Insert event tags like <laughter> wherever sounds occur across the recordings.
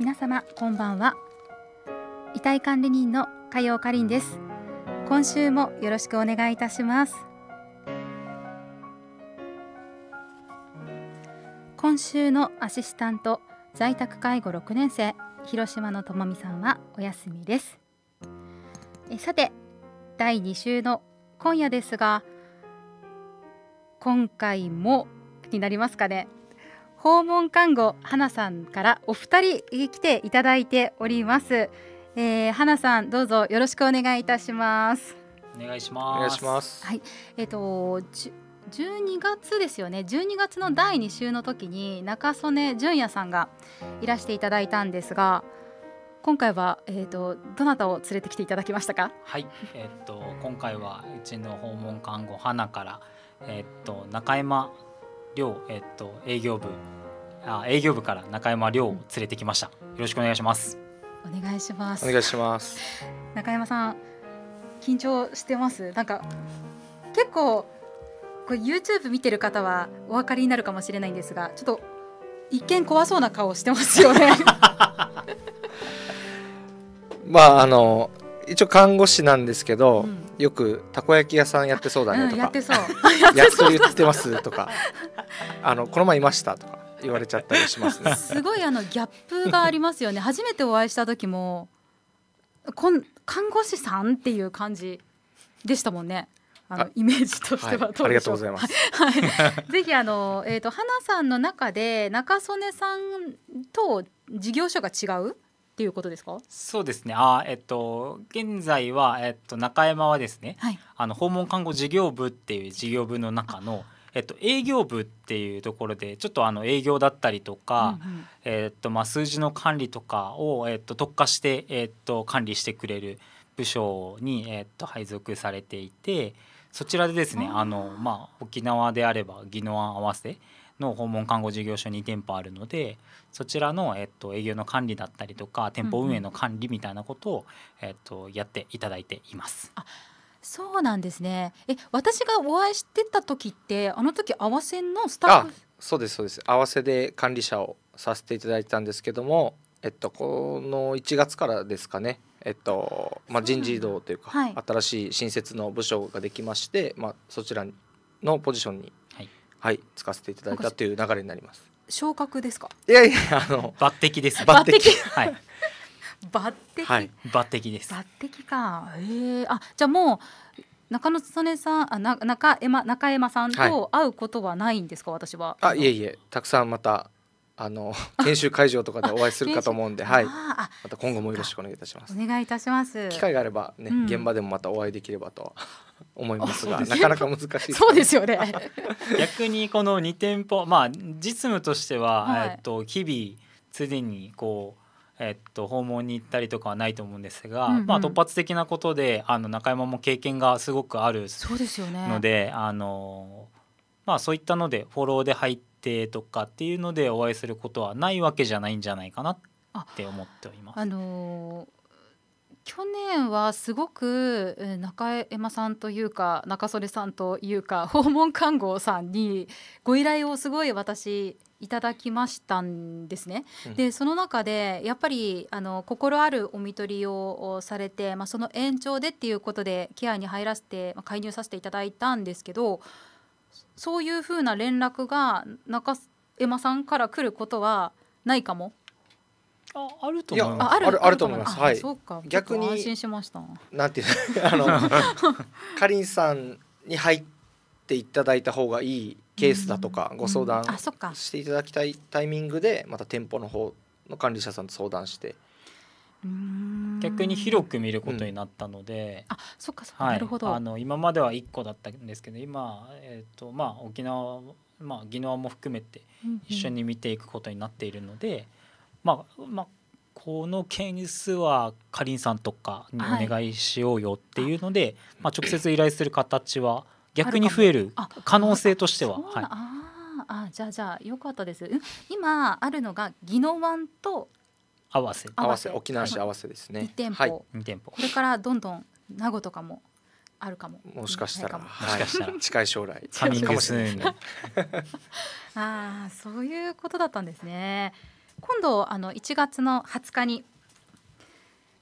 皆様こんばんは遺体管理人の加陽かりんです今週もよろしくお願いいたします今週のアシスタント在宅介護6年生広島のともみさんはお休みですえさて第2週の今夜ですが今回もになりますかね訪問看護花さんからお二人来ていただいております。えー、花さんどうぞよろしくお願いいたします。お願いします。お願いします。はい、えっ、ー、と12月ですよね。12月の第2週の時に中曽根純也さんがいらしていただいたんですが。今回は、えーと、どなたを連れてきていただきましたかはい、えーと、今回はうちの訪問看護花から、えーと中山亮、えっと、営業部あ営業部から中山亮を連れてきましたよろしくお願いしますお願いしますお願いします中山さん緊張してますなんか結構これ YouTube 見てる方はお分かりになるかもしれないんですがちょっと一見怖そうな顔してますよね <laughs> まああの一応看護師なんですけど、うん、よくたこ焼き屋さんやってそうだねとか、うん、やってそうやき鳥言ってますとかあのこの前いましたとか言われちゃったりします、ね、<laughs> すごいあのギャップがありますよね初めてお会いした時もこん看護師さんっていう感じでしたもんねあのイメージとしては、はい、ありがとうございます。はい、<laughs> ぜひあのえっ、ー、と花さんの中で中曽根さんと事業所が違うっていうことですかそうですねあ、えっと、現在は、えっと、中山はですね、はい、あの訪問看護事業部っていう事業部の中のえっと、営業部っていうところでちょっとあの営業だったりとか、うんうん、えっとまあ、数字の管理とかを、えっと、特化して、えっと、管理してくれる部署に、えっと、配属されていてそちらでですねあの、まあ、沖縄であれば宜野湾合わせの訪問看護事業所に店舗あるのでそちらの、えっと、営業の管理だったりとか店舗運営の管理みたいなことを、えっと、やっていただいています。そうなんですね。え、私がお会いしてた時って、あの時合わせのスタッフ。そうですそうです。合わせで管理者をさせていただいたんですけども、えっとこの1月からですかね。えっとまあ、人事異動というか、はい、新しい新設の部署ができまして、まあ、そちらのポジションにはい使わせていただいたという流れになります昇格ですかいやいやあの抜擢です抜擢はい抜擢、はい、抜擢です抜擢かえー、あじゃあもう中野曽さんあな中山中山さんと会うことはないんですか、はい、私はあいえいえたくさんまたあの研修会場とかでお会いするかと思うんで、<laughs> はい、また今後もよろしくお願いいたします。お願いいたします。機会があればね、うん、現場でもまたお会いできればと <laughs> 思いますが、すなかなか難しい。そうですよね。<laughs> 逆にこの二店舗、まあ実務としては、はい、えっと日々常にこう。えっと、訪問に行ったりとかはないと思うんですが、うんうん、まあ、突発的なことであの中山も経験がすごくあるのでそうですよ、ね、あの、まあ、そういったのでフォローで入って。定とかっていうのでお会いすることはないわけじゃないんじゃないかなって思っております。あ、あのー、去年はすごく中山さんというか中曽根さんというか <laughs> 訪問看護さんにご依頼をすごい私いただきましたんですね。うん、でその中でやっぱりあの心あるお見取りをされて、まあ、その延長でっていうことでケアに入らせて、まあ、介入させていただいたんですけどそういうふうな連絡が中山さんから来ることはないかもああると思います。あるあると思います。はい。そうか。逆に安心しました。なんていうあのカリンさんに入っていただいた方がいいケースだとか、ご相談していただきたいタイミングでまた店舗の方の管理者さんと相談して逆に広く見ることになったので、うん、あそっかそっか、はい、なるほどあの今までは1個だったんですけど今、えーとまあ、沖縄、まあ、宜野湾も含めて一緒に見ていくことになっているので、うんうん、まあまあこの件数はかりんさんとかにお願いしようよっていうので、はい、まあ、直接依頼する形は逆に増える可能性としては。はい、ああじゃあじゃあよかったです今あるのが宜野湾と合わせ合わせ沖縄市合わせですね、2店舗、店舗これからどんどん名護とかもあるかももしかしたらもしかしたら近い将来カ人かもしれない <laughs> ああそういうことだったんですね今度あの1月の20日に、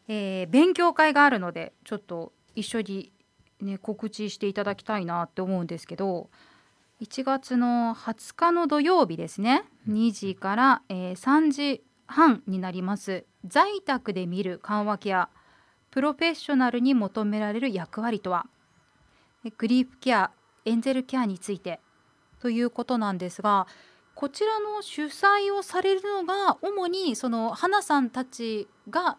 えー、勉強会があるのでちょっと一緒にね告知していただきたいなって思うんですけど1月の20日の土曜日ですね2時から、えー、3時半になります在宅で見る緩和ケアプロフェッショナルに求められる役割とはグリーフケアエンゼルケアについてということなんですがこちらの主催をされるのが主にその花さんたちが、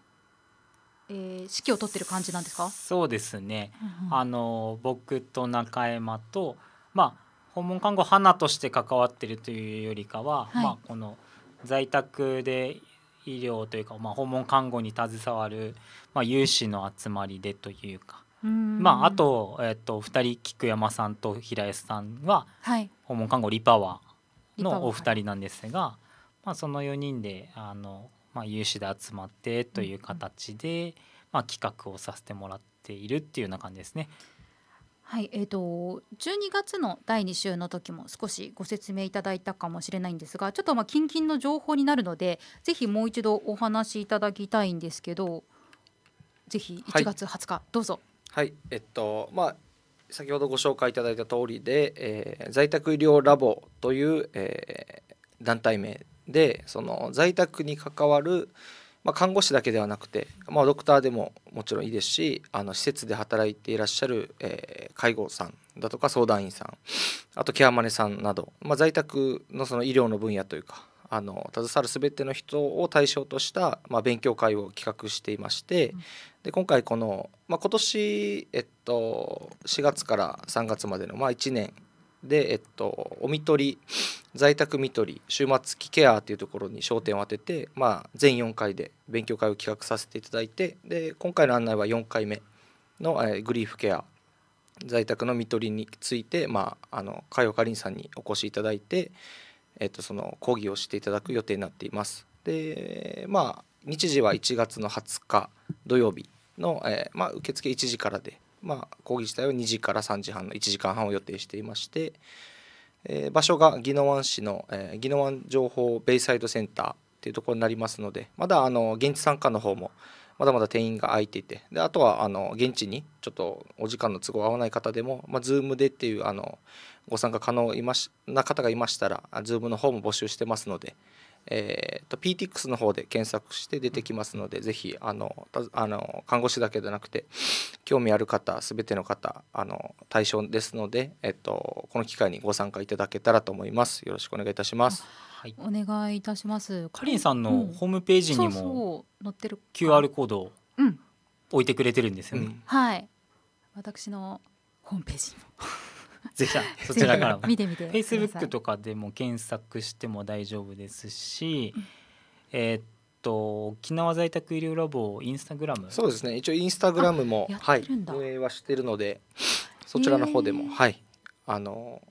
えー、指揮を取ってる感じなんですかそうですね、うんうん、あの僕と中山と、まあ、訪問看護花として関わってるというよりかは、はい、まあ、この在宅で医療というか、まあ、訪問看護に携わる、まあ、有志の集まりでというか、まあ、あと,、えー、と2人菊山さんと平安さんは、訪問看護リパワーのお二人なんですが、まあ、その4人であの、まあ、有志で集まってという形で、まあ、企画をさせてもらっているっていうような感じですね。はい、えっ、ー、と12月の第2週の時も少しご説明いただいたかもしれないんですが、ちょっとまあ近々の情報になるので、ぜひもう一度お話しいただきたいんですけど、ぜひ1月20日、はい、どうぞ。はい、えっとまあ先ほどご紹介いただいた通りで、えー、在宅医療ラボという、えー、団体名でその在宅に関わる、まあ、看護師だけではなくて、まあ、ドクターでももちろんいいですしあの施設で働いていらっしゃる、えー、介護さんだとか相談員さんあとケアマネさんなど、まあ、在宅のその医療の分野というかあの携わる全ての人を対象とした、まあ、勉強会を企画していまして、うん、で今回この、まあ、今年、えっと、4月から3月までの、まあ、1年で、えっと、お見取り在宅見取り週末期ケアというところに焦点を当てて、まあ、全4回で勉強会を企画させていただいてで今回の案内は4回目の、えー、グリーフケア在宅の見取りについて、まあ、あの海尾かりんさんにお越しいただいて、えっと、その講義をしていただく予定になっています。でまあ日時は1月の20日土曜日の、えーまあ、受付1時からでまあ、講義自体は2時から3時半の1時間半を予定していまして、えー、場所が宜野湾市の、えー、宜野湾情報ベイサイドセンターっていうところになりますのでまだあの現地参加の方もまだまだ定員が空いていてであとはあの現地にちょっとお時間の都合合わない方でも、まあ、Zoom でっていうあのご参加可能いましな方がいましたら Zoom の方も募集してますので、えーと、と PTX の方で検索して出てきますので、ぜひあのあの看護師だけでなくて興味ある方全ての方あの対象ですので、えっと、この機会にご参加いただけたらと思います。よろしくお願いいたします。はい、お願いいたします。かりんさんのホームページにも、そう載ってる QR コードを置いてくれてるんですよね。うん、はい、私のホームページ <laughs> ぜひそちらからも見てみて Facebook とかでも検索しても大丈夫ですし、えー、っと沖縄在宅医療ラボインスタグラムそうですね一応インスタグラムもはい運営はしてるのでそちらの方でも、えー、はいあの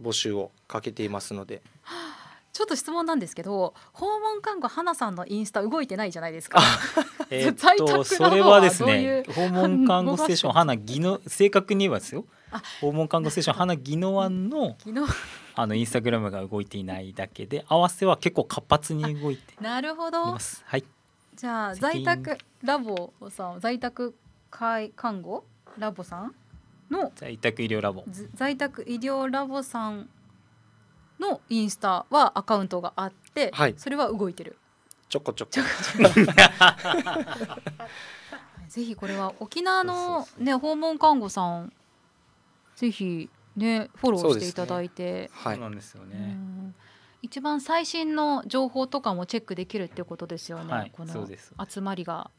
募集をかけていますので。は <laughs> あちょっと質問なんですけど訪問看護花さんのインスタ動いてないじゃないですか。<laughs> えっとそれはですね訪問看護ステーション花ぎの、正確に言えばですよ訪問看護ステーション花ぎのわんのあのインスタグラムが動いていないだけで合わせは結構活発に動いてなるほどはいじゃあ在宅ラボさん在宅介看護ラボさんの在宅医療ラボ在宅医療ラボさんのインスタはアカウントがあって、はい、それは動いてるちょこちょこ <laughs> ぜひこれは沖縄のね訪問看護さんぜひねフォローしていただいてそう、ね,、なんですよね一番最新の情報とかもチェックできるっていうことですよね、はい、この集まりが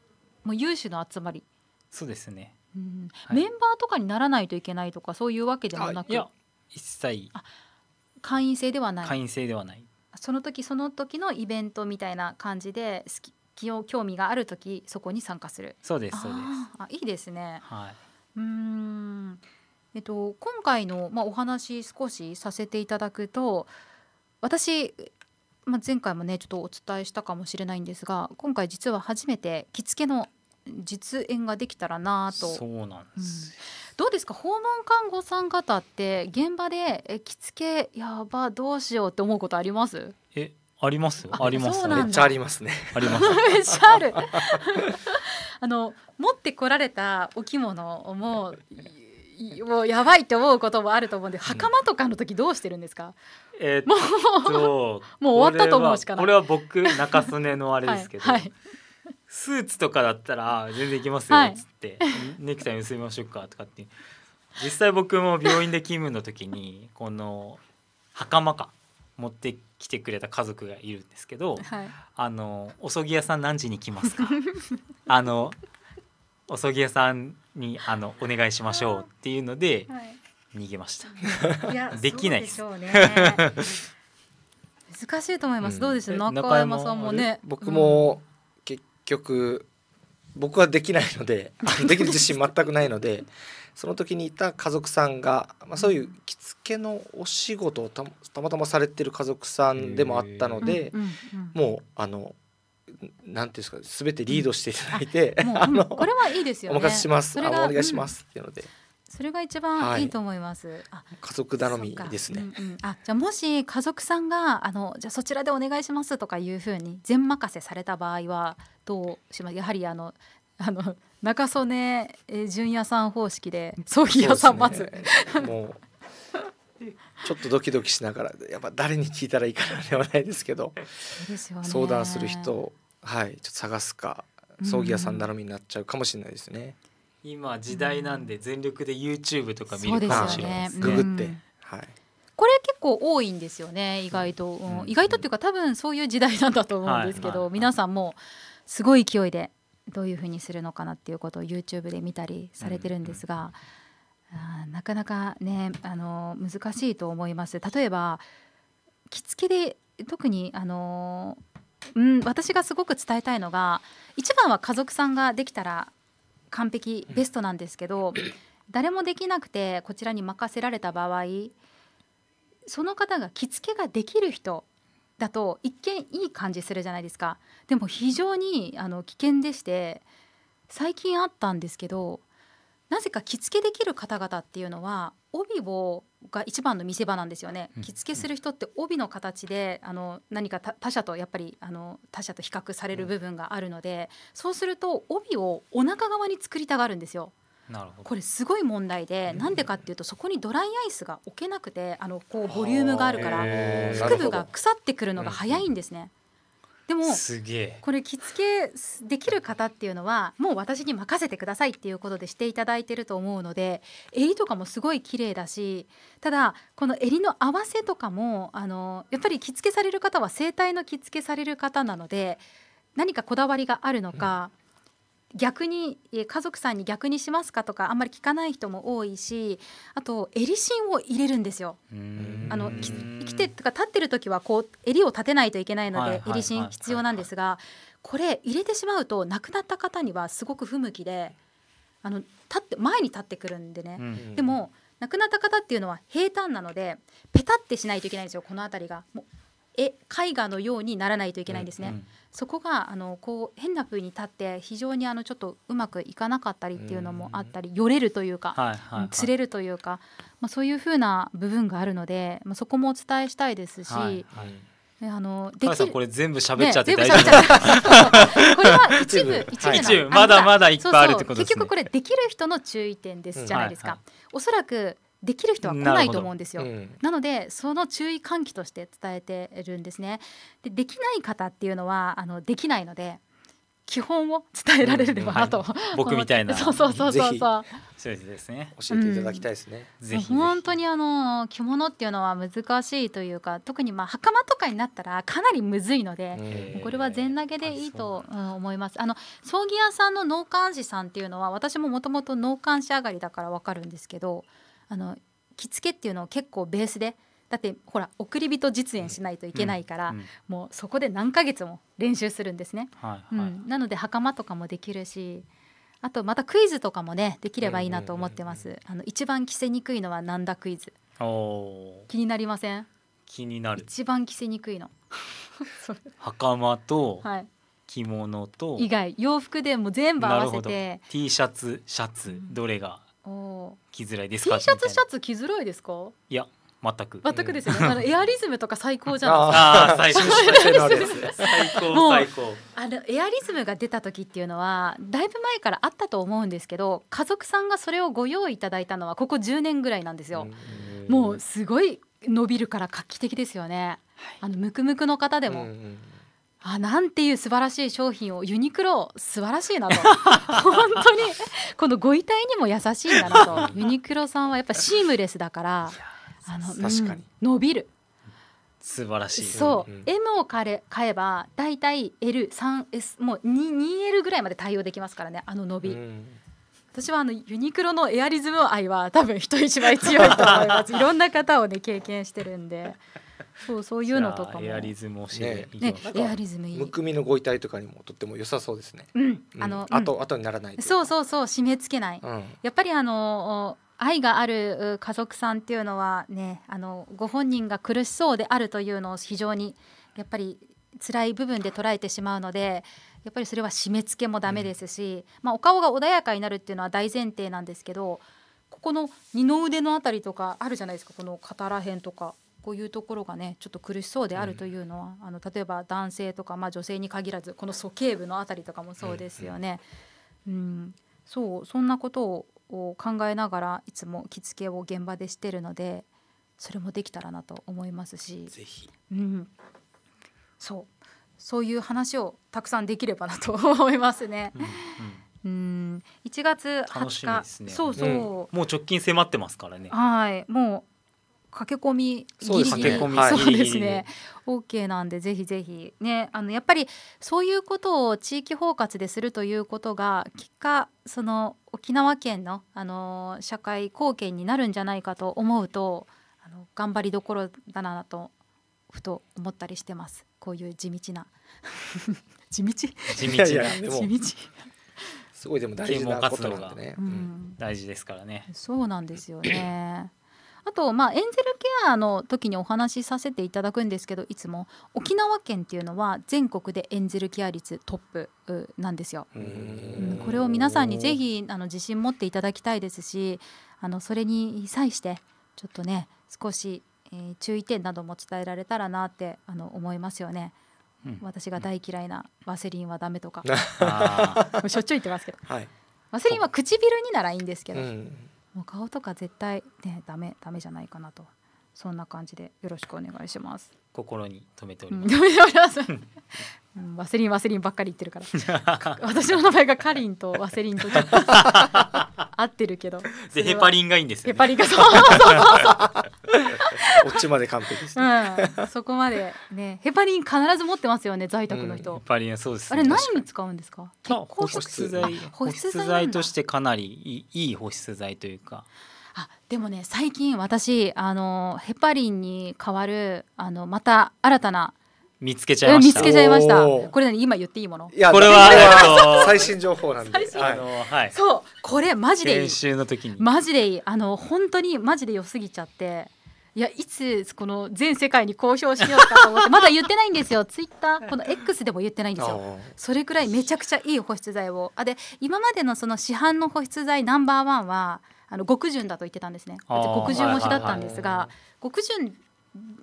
もう有志の集まりそうですね、うん、はい、メンバーとかにならないといけないとかそういうわけでもなく一切会員制ではない会員制ではないその時その時のイベントみたいな感じで好きを興味がある時そこに参加するそうですそうですあいいですね、はい、うんえっと今回の、まあ、お話少しさせていただくと私まあ、前回もねちょっとお伝えしたかもしれないんですが今回実は初めて着付けの実演ができたらなとそうなんです、うんどうですか訪問看護さん方って現場で着付けやばどうしようって思うことありますえありますありますめっちゃありますねあります <laughs> めっちゃある <laughs> あの持ってこられたお着物もうもうやばいって思うこともあると思うんで袴とかの時どうしてるんですか、えー、もうもう終わったと思うしかないこれは僕中曽根のあれですけど、はいはいスーツとかだったら全然いきますよっつって、はい、ネクタイ結びましょうかとかって実際僕も病院で勤務の時にこの袴か持ってきてくれた家族がいるんですけど「はい、あのおそぎ屋さん何時に来ますか? <laughs>」あの「おそぎ屋さんにあのお願いしましょう」っていうので、逃げました。<laughs> できないです。<laughs> 難しいと思います。どうでした、う中山さんもね。僕も、うん局僕はできないので <laughs> できる自信全くないのでその時にいた家族さんが、まあ、そういう着付けのお仕事をたまたまされてる家族さんでもあったので、もうあのなんていうんですか全てリードしていただいて、うん、<laughs> あのこれはいいですよ、ね、お任せしますお願いしますっていうので。それが一番いいと思います。はい、家族頼みですね。うんうん、あ、じゃもし家族さんがあのじゃそちらでお願いしますとかいうふうに全任せされた場合はどうします。やはりあのあの中曽根純也さん方式で葬儀屋さんまず、ね、もうちょっとドキドキしながらやっぱ誰に聞いたらいいかなではないですけど、ね、相談する人はいちょっと探すか葬儀屋さん頼みになっちゃうかもしれないですね。うん今時代なんで全力で YouTube とか見るかもしれないです、ね、ググって、はい。これ結構多いんですよね意外と、うんうん、意外とっていうか多分そういう時代なんだと思うんですけど、はいはい、皆さんもすごい勢いでどういうふうにするのかなっていうことを YouTube で見たりされてるんですが、うん、なかなかねあの難しいと思います。例えば着付けで特にあのうん、私がすごく伝えたいのが一番は家族さんができたら完璧ベストなんですけど、誰もできなくてこちらに任せられた場合その方が着付けができる人だと一見いい感じするじゃないですかでも非常にあの危険でして最近あったんですけどなぜか着付けできる方々っていうのは帯をが一番の見せ場なんですよね。着付けする人って帯の形であの何か他者とやっぱりあの他者と比較される部分があるので、そうすると帯をお腹側に作りたがるんですよ。これすごい問題でなんでかっていうとそこにドライアイスが置けなくてあのこうボリュームがあるから腹部が腐ってくるのが早いんですね。でもすげえこれ着付けできる方っていうのはもう私に任せてくださいっていうことでしていただいてると思うので襟とかもすごい綺麗だしただこの襟の合わせとかもあのやっぱり着付けされる方は整体の着付けされる方なので何かこだわりがあるのか、うん逆に家族さんに逆にしますかとかあんまり聞かない人も多いしあと襟芯を入れるんですよあの生きてとか立ってる時はこう襟を立てないといけないので襟芯必要なんですがこれ入れてしまうと亡くなった方にはすごく不向きであの立って前に立ってくるんでね、うん、でも亡くなった方っていうのは平坦なのでペタってしないといけないんですよこの辺りが。もう絵絵画のようにならないといけないんですね。うんうん、そこがあのこう変な風に立って非常にあのちょっとうまくいかなかったりっていうのもあったり、よれるというか、釣れるというか、まあ、そういう風な部分があるので、まあ、そこもお伝えしたいですし。はあのできこれ全部喋っちゃって大丈夫、ね、<laughs> これは一部一部、はい、まだまだいっぱいあるってこと、ね、結局これできる人の注意点ですじゃないですか、うんはいはい、おそらくできる人は来ないと思うんですよ。なうん、なのでその注意喚起として伝えてるんですね。でできない方っていうのはあのできないので基本を伝えられればなと、うんはい、僕みたいな <laughs> そうそうそうそうそうそうですね教えていただきたいですね、うん、本当にあの着物っていうのは難しいというか特にまあ袴とかになったらかなりむずいのでこれは全投げでいいと思いますあの葬儀屋さんの納棺師さんっていうのは私ももともと納棺師上がりだからわかるんですけどあの着付けっていうのを結構ベースでだってほら送り人実演しないといけないから、うんうん、もうそこで何ヶ月も練習するんですね。はいはい、うん、なので袴とかもできるしあとまたクイズとかもねできればいいなと思ってます。あの一番着せにくいのはなんだクイズ。気になりません気になる一番着せにくいの <laughs> 袴と着物と、はい、以外洋服でも全部合わせて T シャツシャツどれが着づらいですか T シャツシャツ着づらいですかいや全く全くですよね、うん、あのエアリズムとか最高じゃないですか最高最高あのエアリズムが出た時っていうのはだいぶ前からあったと思うんですけど家族さんがそれをご用意いただいたのはここ10年ぐらいなんですよもうすごい伸びるから画期的ですよね、はい、あのムクムクの方でも、うんうんあなんていう素晴らしい商品をユニクロ素晴らしいなと <laughs> 本当にこのご遺体にも優しいんだなと <laughs> ユニクロさんはやっぱシームレスだからあの、うん、伸びる素晴らしいそう、うん、M を買え買えば大体 L3S もう 2L ぐらいまで対応できますからねあの伸び、うん、私はあのユニクロのエアリズム愛は多分人一倍強いと思います <laughs> いろんな方をね経験してるんで。そうそういうのとかもエアリズム教えてねエアリズムいいむくみのご遺体とかにもとっても良さそうですね、うん、あの、うん、後後にならないそうそうそう締め付けない、やっぱりあの愛がある家族さんっていうのはねあのご本人が苦しそうであるというのを非常にやっぱり辛い部分で捉えてしまうのでやっぱりそれは締め付けもダメですし、うん、まあ、お顔が穏やかになるっていうのは大前提なんですけどここの二の腕のあたりとかあるじゃないですかこの肩ら辺とかこういうところがねちょっと苦しそうであるというのは、うん、あの例えば男性とか、まあ、女性に限らずこの鼠径部の辺りとかもそうですよね。うん、うん、そうそんなことを考えながらいつも着付けを現場でしてるのでそれもできたらなと思いますし。うん、そうそういう話をたくさんできればなと思いますね。うんうん、1月20日、ね、そうそう、うん、もう直近迫ってますからね。はい、もう駆け込みギリギリそうですね OK なんでぜひぜひねあのやっぱりそういうことを地域包括でするということが結果その沖縄県のあの社会貢献になるんじゃないかと思うとあの頑張りどころだなとふと思ったりしてますこういう地道な <laughs> 地道地道地道すごいでも大事なことなんでね、うん、大事ですからねそうなんですよねあと、まあ、エンゼルケアの時にお話しさせていただくんですけどいつも沖縄県っていうのは全国でエンゼルケア率トップなんですよ。これを皆さんにぜひあの自信持っていただきたいですしあのそれに際してちょっとね少し、えー、注意点なども伝えられたらなってあの思いますよね。私が大嫌いなワセリンはダメとか <laughs> しょっちゅう言ってますけど、はい、ワセリンは唇にならいいんですけど、うんもう顔とか絶対ねダメダメじゃないかなとそんな感じでよろしくお願いします心に留めております、うん、ワセリンワセリンばっかり言ってるから <laughs> 私の名前がカリンとワセリンと合ってるけど <laughs> でヘパリンがいいんですよ、ね、ヘパリンがそうそうそうそうオちまで完璧です、ね、うん、そこまでねヘパリン必ず持ってますよね在宅の人、うん、ヘパリンそうです、ね、あれ何に使うんですか保湿剤保湿剤としてかなりいい保湿剤というかあでもね最近私あのヘパリンに代わるあのまた新たな見つけちゃいました。見つけちゃいました。これ今言っていいもの？いやこれは <laughs> 最新情報なんで。あのはい。そうこれマジでいい。の時に。マジでいい。あの本当にマジで良すぎちゃって。いやいつこの全世界に公表しようかと思ってまだ言ってないんですよ <laughs> ツイッターこの X でも言ってないんですよそれくらいめちゃくちゃいい保湿剤をあで今までのその市販の保湿剤ナンバーワンはあの極潤だと言ってたんですね極潤推しだったんですが、極潤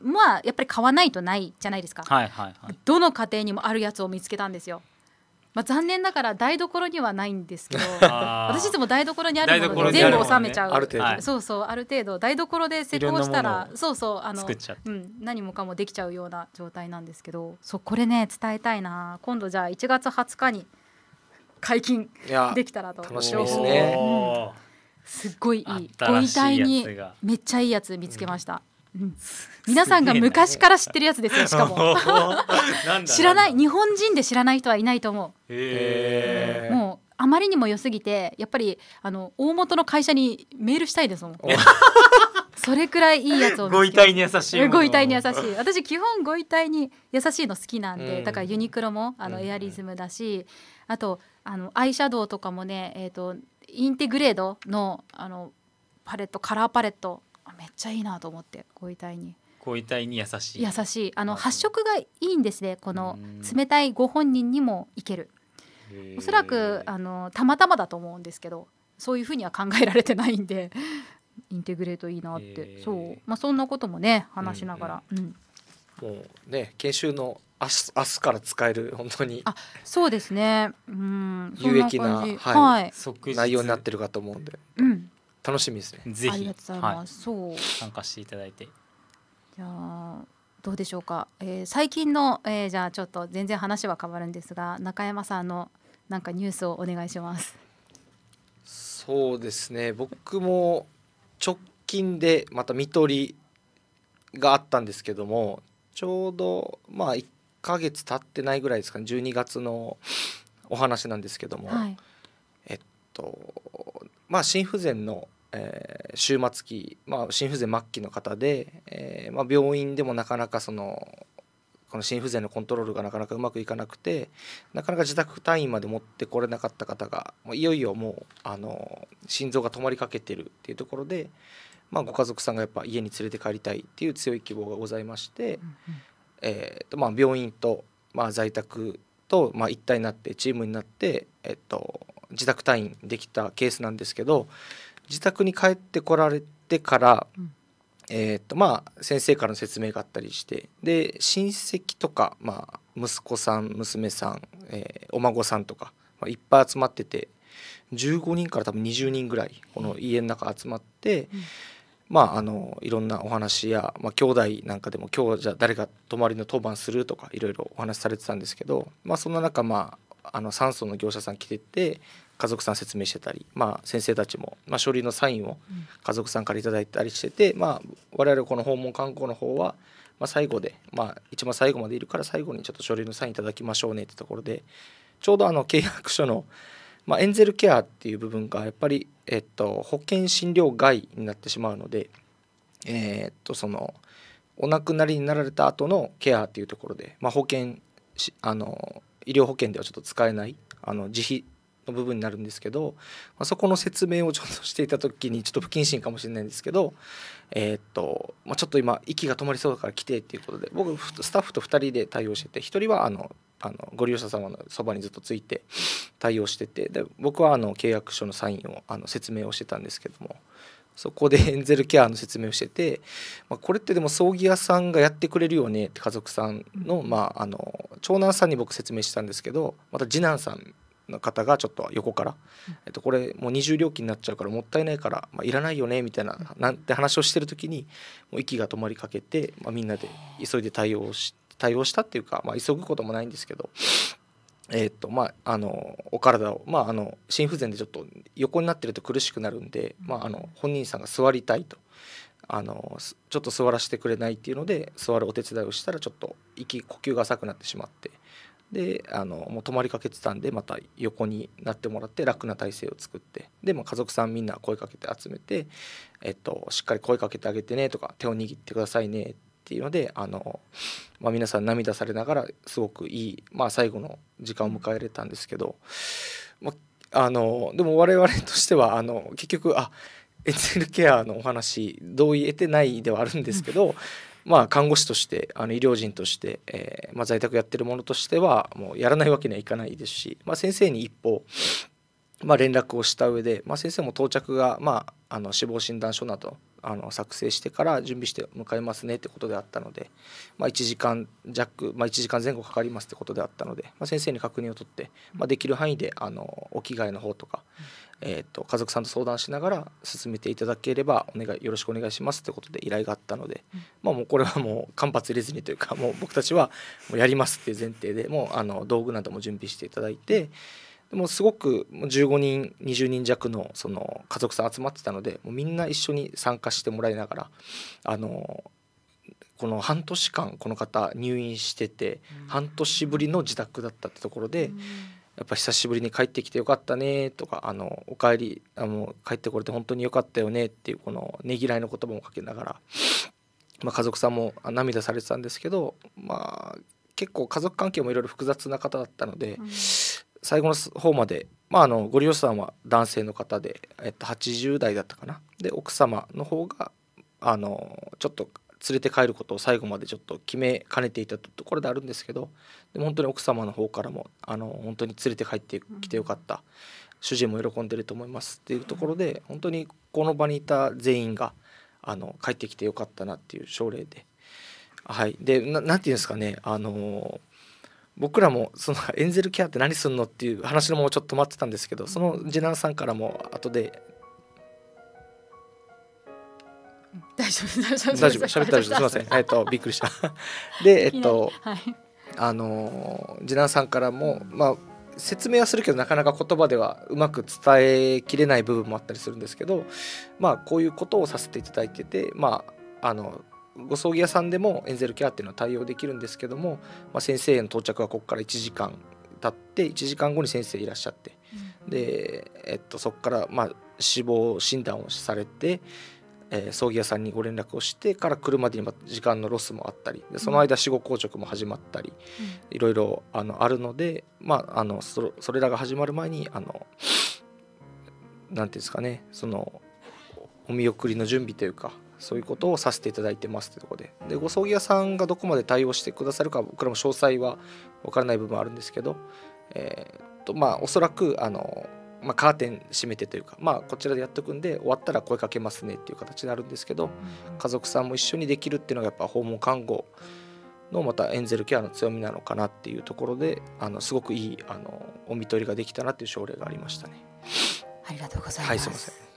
まあやっぱり買わないとないじゃないですか、はいはいはい、どの家庭にもあるやつを見つけたんですよまあ、残念ながら台所にはないんですけど <laughs> 私いつも台所にあるもので全部収めちゃう、ね、そうそうある程度台所で施工したらそうそうあの、うん、何もかもできちゃうような状態なんですけどそうこれね伝えたいな今度じゃあ1月20日に解禁できたらと楽しみですね、うん、すっごいいいご遺体にめっちゃいいやつ見つけました、うん <laughs> 皆さんが昔から知ってるやつですよ <laughs> しかも知らない日本人で知らない人はいないと思う、えもうあまりにも良すぎてやっぱりあの大元の会社にメールしたいですもん <laughs> それくらいいいやつをご遺体に優しいご遺体に優しい私基本ご遺体に優しいの好きなんで、うん、だからユニクロもあのエアリズムだし、うん、あとあのアイシャドウとかもねえっ、ー、とインテグレードのあのパレットカラーパレットめっちゃいいなと思ってご遺体に。ご遺体に優しい優しいあの発色がいいんですねこの冷たいご本人にもいけるおそらくあのたまたまだと思うんですけどそういうふうには考えられてないんで <laughs> インテグレートいいなってそう、まあ、そんなこともね話しながら、うん、うんもうね研修の明日明日から使える本当にあそうですねうん有益なはい、は内容になってるかと思うんで、うん、楽しみですねぜひはい、そう参加していただいてじゃあどうでしょうか、えー、最近の、えー、じゃあちょっと全然話は変わるんですが中山さんのなんかニュースをお願いしますそうですね僕も直近でまた見取りがあったんですけどもちょうどまあ1ヶ月経ってないぐらいですかね12月のお話なんですけども、はい、えっとまあ心不全のえー、終末期、まあ、心不全末期の方で、えー、まあ、病院でもなかなかそのこの心不全のコントロールがなかなかうまくいかなくてなかなか自宅単位まで持ってこれなかった方がもういよいよもうあの心臓が止まりかけてるっていうところで、まあ、ご家族さんがやっぱ家に連れて帰りたいっていう強い希望がございまして、えーとまあ、病院と、まあ、在宅と、まあ、一体になってチームになって、えっと、自宅退院できたケースなんですけど。自宅に帰ってこられてから、うん、えーとまあ、先生からの説明があったりしてで親戚とか、まあ、息子さん娘さん、えー、お孫さんとか、まあ、いっぱい集まってて15人から多分20人ぐらいこの家の中集まって、うん、まああのいろんなお話や、まあ、兄弟なんかでも今日じゃあ誰が泊まりの当番するとかいろいろお話しされてたんですけど、まあ、そんな中まああの酸素の業者さん来てて家族さん説明してたり、まあ、先生たちも、まあ、書類のサインを家族さんから頂いたりしてて、まあ、我々この訪問観光の方は、まあ、最後で、まあ、一番最後までいるから最後にちょっと書類のサインいただきましょうねってところでちょうどあの契約書の、まあ、エンゼルケアっていう部分がやっぱり、えっと、保険診療外になってしまうので、えー、っとそのお亡くなりになられた後のケアっていうところで、まあ、保険あの医療保険ではちょっと使えないあの自費の部分になるんですけど、まあ、そこの説明をちょっとしていた時にちょっと不謹慎かもしれないんですけど、えー、っとまあ、ちょっと今息が止まりそうだから来てっていうことで僕スタッフと2人で対応してて1人はあのあのご利用者様のそばにずっとついて対応しててで僕はあの契約書のサインをあの説明をしてたんですけどもそこでエンゼルケアの説明をしてて、まあ、これってでも葬儀屋さんがやってくれるよねって家族さんの,、まあ、あの長男さんに僕説明したんですけどまた次男さんの方がちょっと横から、えっと、これもう二重料金になっちゃうからもったいないから、まあ、いらないよねみたいななんて話をしてる時にもう息が止まりかけて、まあ、みんなで急いで対応し対応したっていうか、まあ、急ぐこともないんですけどえーとまあ、あのお体を、まあ、あの心不全でちょっと横になってると苦しくなるんで、まあ、あの本人さんが座りたいとあのちょっと座らせてくれないっていうので座るお手伝いをしたらちょっと息呼吸が浅くなってしまってであのもう止まりかけてたんでまた横になってもらって楽な体勢を作ってで、まあ、家族さんみんな声かけて集めて、えっと、しっかり声かけてあげてねとか手を握ってくださいねっていうのであの、まあ、皆さん涙されながらすごくいい、まあ、最後の時間を迎えれたんですけど、まあ、あのでも我々としてはあの結局あエェルケアのお話同意得てないではあるんですけど、まあ、看護師としてあの医療人として、えーまあ、在宅やってるものとしてはもうやらないわけにはいかないですし、まあ、先生に一歩まあ、連絡をした上で、まあ、先生も到着が、まあ、あの死亡診断書などあの作成してから準備して向かいますねってことであったので、まあ、1時間弱、まあ、1時間前後かかりますってことであったので、まあ、先生に確認を取って、まあ、できる範囲であのお着替えの方とか、えー、と家族さんと相談しながら進めていただければお願いよろしくお願いしますってことで依頼があったので、まあ、もうこれはもう間髪入れずにというかもう僕たちはもうやりますっていう前提でもうあの道具なども準備していただいて。でもすごく15人20人弱のその家族さん集まってたのでもうみんな一緒に参加してもらいながらあのこの半年間この方入院してて、半年ぶりの自宅だったってところで。やっぱ久しぶりに帰ってきてよかったねとか「あのおかえりあの帰ってこれて本当によかったよね」っていうこのねぎらいの言葉もかけながら、まあ、家族さんも涙されてたんですけど、まあ、結構家族関係もいろいろ複雑な方だったので、う最後の方まで、まあ、あのご利用者さんは男性の方で、えっと、80代だったかなで奥様の方があのちょっと連れて帰ることを最後までちょっと決めかねていたところであるんですけどでも本当に奥様の方からもあの本当に連れて帰ってきてよかった、うん、主人も喜んでると思いますっていうところで本当にこの場にいた全員があの帰ってきてよかったなっていう症例で。はい、でななんていうんですかねあの僕らもその <laughs> エンゼルケアって何すんのっていう話のもちょっと待ってたんですけどその次男さんからも後で大丈夫大丈夫大丈夫喋ったすみません <laughs> えっとびっくりした <laughs> でえっと、はい、あの次男さんからもまあ説明はするけどなかなか言葉ではうまく伝えきれない部分もあったりするんですけどまあこういうことをさせていただいててまああのご葬儀屋さんでもエンゼルケアっていうのは対応できるんですけども、まあ、先生への到着はここから1時間経って1時間後に先生いらっしゃって、うん、で、えっと、そこからまあ死亡診断をされて、えー、葬儀屋さんにご連絡をしてから来るまでに時間のロスもあったりでその間死後硬直も始まったり、いろいろあのあるので、まあ、あのそそれらが始まる前にあのなんていうんですかねそのお見送りの準備というかそういうことをさせていただいてますってとこででご葬儀屋さんがどこまで対応してくださるか僕らも詳細は分からない部分あるんですけどえー、っとまあおそらくあのまあ、カーテン閉めてというか、まあ、こちらでやっとくんで終わったら声かけますねっていう形になるんですけど家族さんも一緒にできるっていうのがやっぱ訪問看護のまたエンゼルケアの強みなのかなっていうところであのすごくいいあのお見取りができたなっていう症例がありましたね。ありがとうございます、はい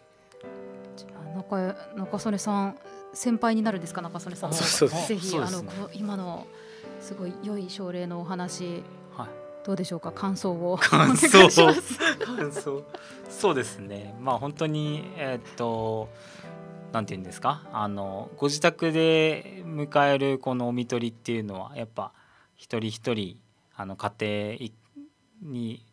中中曽根さん先輩になるんですか中曽根さんそうそうぜひ、あの今のすごい良い症例のお話、はい、どうでしょうか感想を感想感想そうですねまあ本当にえー、っとなんて言うんですかあのご自宅で迎えるこのお看取りっていうのはやっぱ一人一人あの家庭に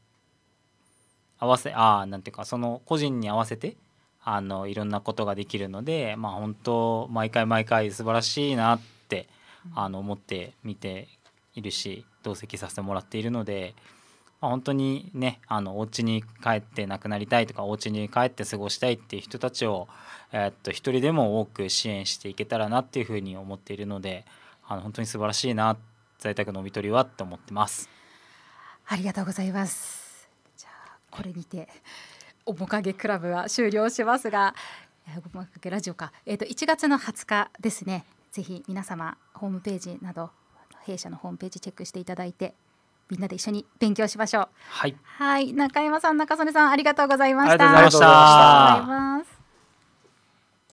合わせああなんていうかその個人に合わせてあのいろんなことができるので、まあ、本当毎回毎回素晴らしいなってあの思って見ているし同席させてもらっているので、まあ、本当にねあのお家に帰って亡くなりたいとかお家に帰って過ごしたいっていう人たちを、えー、っと一人でも多く支援していけたらなっていうふうに思っているのであの本当に素晴らしいな在宅のみ取りはって思ってます。ありがとうございます。じゃあこれにて、はいおもかげクラブは終了しますが、おもかげラジオか、えっ、ー、と1月の20日ですね。ぜひ皆様ホームページなど弊社のホームページチェックしていただいて。みんなで一緒に勉強しましょう。はい。はい中山さん、中曽根さん、ありがとうございました。ありがとうございました。